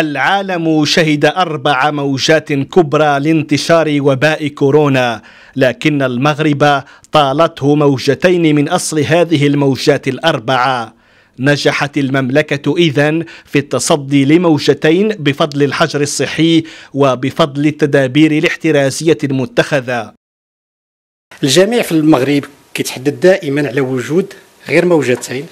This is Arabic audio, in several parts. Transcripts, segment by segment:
العالم شهد أربع موجات كبرى لانتشار وباء كورونا لكن المغرب طالته موجتين من أصل هذه الموجات الأربعة نجحت المملكة إذا في التصدي لموجتين بفضل الحجر الصحي وبفضل التدابير الاحترازية المتخذة الجميع في المغرب كيتحدث دائما على وجود غير موجتين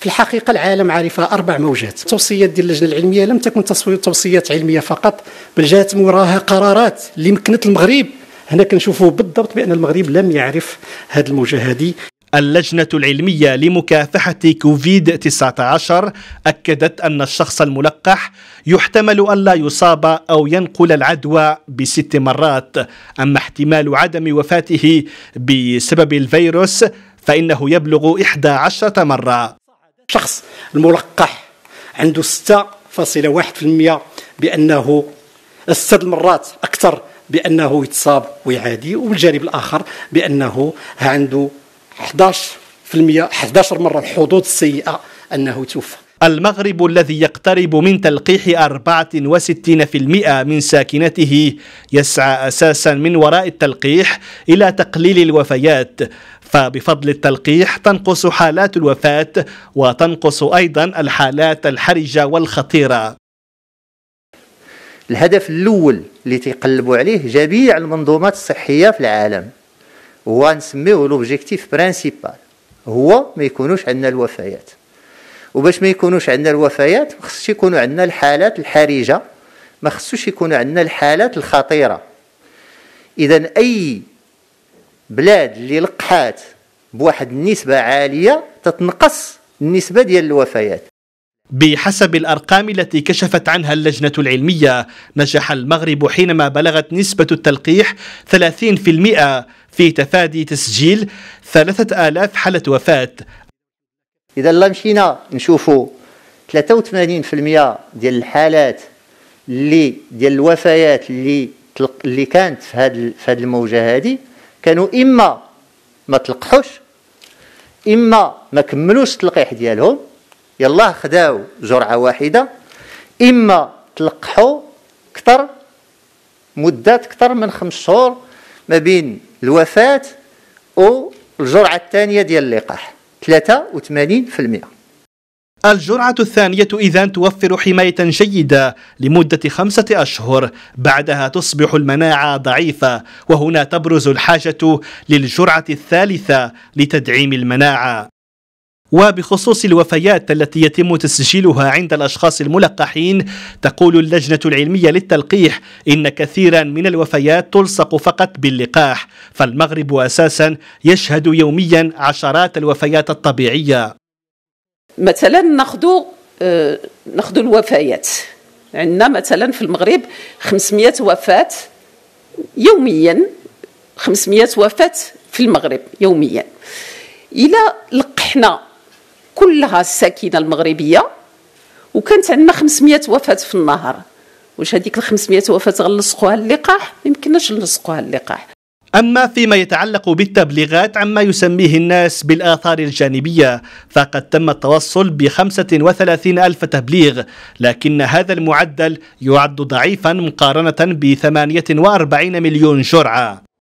في الحقيقه العالم عرف اربع موجات التوصيات ديال اللجنه العلميه لم تكن توصيات علميه فقط بل جاءت وراها قرارات اللي مكنت المغرب هنا كنشوفوا بالضبط بان المغرب لم يعرف هذه الموجه هذه اللجنة العلمية لمكافحة كوفيد 19 أكدت أن الشخص الملقح يحتمل أن لا يصاب أو ينقل العدوى بست مرات أما احتمال عدم وفاته بسبب الفيروس فإنه يبلغ 11 مرة شخص الملقح عنده 6.1% بأنه ست المرات أكثر بأنه يتصاب ويعادي والجانب الآخر بأنه عنده 11% 11 مرة الحظوظ السيئة أنه يتوفى المغرب الذي يقترب من تلقيح 64% من ساكنته يسعى أساسا من وراء التلقيح إلى تقليل الوفيات فبفضل التلقيح تنقص حالات الوفاة وتنقص أيضا الحالات الحرجة والخطيرة الهدف الأول اللي تيقلبوا عليه جميع المنظومات الصحية في العالم هو نسميه لوبجيكتيف برانسيبال هو ما يكونوش عندنا الوفيات وباش ما يكونوش عندنا الوفيات خصش يكونوا عندنا الحالات الحرجه ما خصوش يكونوا عندنا الحالات الخطيره اذا اي بلاد اللي لقحات بواحد النسبه عاليه تتنقص النسبه ديال الوفيات بحسب الأرقام التي كشفت عنها اللجنة العلمية نجح المغرب حينما بلغت نسبة التلقيح 30% في تفادي تسجيل 3000 حالة وفاة اذا لا مشينا نشوفوا 83% ديال الحالات اللي ديال الوفيات اللي تلق اللي كانت في هذه في هذه الموجه هذه كانوا اما ما تلقحوش اما ما كملوش التلقيح ديالهم يلا خداو جرعه واحده اما تلقحوا اكثر مده اكثر من خمس شهور ما بين الوفاه والجرعه الثانيه ديال اللقاح 83% الجرعة الثانية إذا توفر حماية جيدة لمدة خمسة أشهر بعدها تصبح المناعة ضعيفة وهنا تبرز الحاجة للجرعة الثالثة لتدعيم المناعة وبخصوص الوفيات التي يتم تسجيلها عند الأشخاص الملقحين تقول اللجنة العلمية للتلقيح إن كثيرا من الوفيات تلصق فقط باللقاح فالمغرب أساسا يشهد يوميا عشرات الوفيات الطبيعية مثلا ناخذ آه، ناخذ الوفيات عندنا مثلا في المغرب 500 وفاة يوميا 500 وفاة في المغرب يوميا إلى لقحنا كلها الساكنه المغربيه وكانت عندنا 500 وفاه في النهار واش هذيك ال 500 وفاه غنلصقوها اللقاح ما يمكنناش نلصقوها اللقاح أما فيما يتعلق بالتبليغات عما يسميه الناس بالآثار الجانبية فقد تم التوصل ب 35 ألف تبليغ لكن هذا المعدل يعد ضعيفا مقارنة ب 48 مليون جرعة